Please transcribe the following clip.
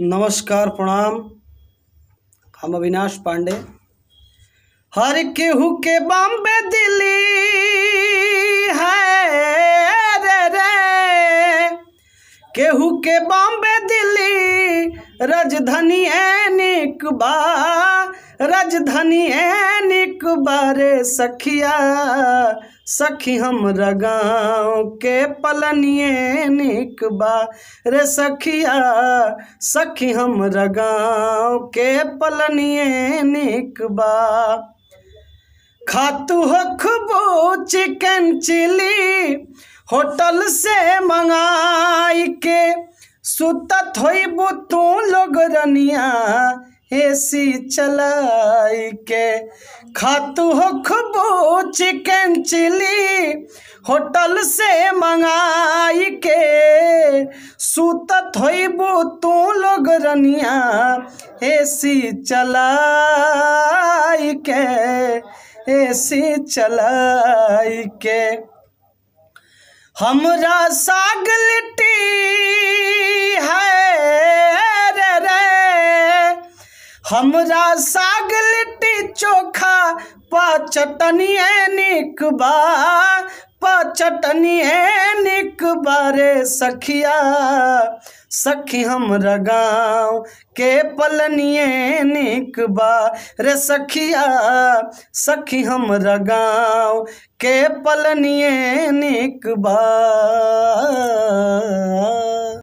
नमस्कार प्रणाम हम अविनाश पांडे हर केहू के बॉम्बे दिल्ली है रे रे केहू के बॉम्बे दिल्ली रजधनी है निकबा राजधानी एनिक बारे सखिया सखी हम रगाओ के पलनिए निक बा रे सखिया सखी हम रगाओ के पलनिए निक बा खातू हो खूबो चिकन चिली होटल से मंगाई के सुतत हो तू लोग रनिया एसी चलाई के खातु हो खूबू चिकन चिली होटल से मंगाई के सूतत होबू तू लोग रनिया एसी चलाई के एसी चलाई के हमरा सागलिटी हमरा साग लिट्टी चोखा पचटनी है निक बा पचटनी है निक बारे सखिया सखी हमरा गाँव के पलनिए निक बा रे सखिया सखी हमरा गाँव के पलनिए निक बा